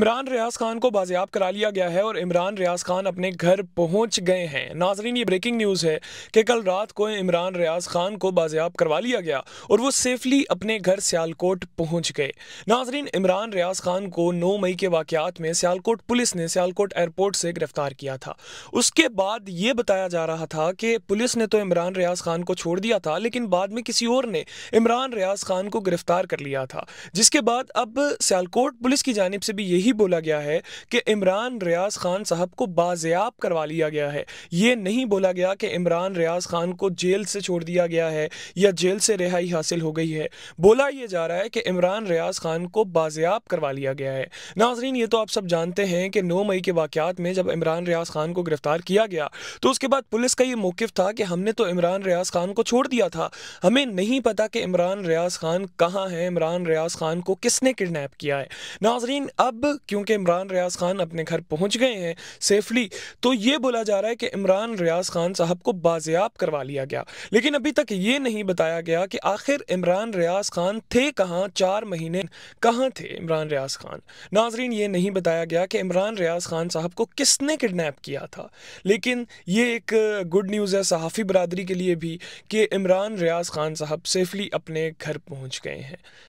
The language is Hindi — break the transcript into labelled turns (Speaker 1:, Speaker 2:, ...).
Speaker 1: इमरान रियाज खान को बाजियाब करा लिया गया है और इमरान रियाज खान अपने घर पहुंच गए हैं नाजरीन ये ब्रेकिंग न्यूज़ है कि कल रात को इमरान रियाज खान को बाजियाब करवा लिया गया और वो सेफली अपने घर सियालकोट पहुंच गए नाजरीन इमरान रियाज खान को नौ मई के वाकत में सियालकोट पुलिस ने सियालकोट एयरपोर्ट से गिरफ्तार किया था उसके बाद ये बताया जा रहा था कि पुलिस ने तो इमरान रियाज खान को छोड़ दिया था लेकिन बाद में किसी और ने इमरान रियाज खान को गिरफ्तार कर लिया था जिसके बाद अब सियालकोट पुलिस की जानब से भी यही भी बोला गया है कि इमरान रियाज खान साहब को बाजियाब करवा लिया गया है ये नहीं बोला गया कि इमरान रियाज खान को जेल से छोड़ दिया गया है या जेल से रिहाई हासिल हो गई है बोला यह जा रहा है कि इमरान रियाज खान को बाजियाब करवा लिया गया है नाजरीन ये तो आप सब जानते हैं कि नौ मई के वाकत में जब इमरान रियाज खान को गिरफ्तार किया गया तो उसके बाद पुलिस का यह मौकफ था कि हमने तो इमरान रियाज खान को छोड़ दिया था हमें नहीं पता कि इमरान रियाज खान कहाँ है इमरान रियाज खान को किसने किडनेप किया है नाजरीन अब क्योंकि इमरान रियाज खान अपने घर पहुंच गए हैं सेफली तो ये बोला जा रहा है कि इमरान रियाज खान साहब को बाजियाब करवा लिया गया लेकिन अभी तक ये नहीं बताया गया कि आखिर इमरान रियाज खान थे कहाँ चार महीने कहाँ थे इमरान रियाज खान नाजरीन ये नहीं बताया गया कि इमरान रियाज खान साहब को किसने किडनेप किया था लेकिन ये एक गुड न्यूज़ है सहाफ़ी बरदरी के लिए भी कि इमरान रियाज खान साहब सेफली अपने घर पहुँच गए हैं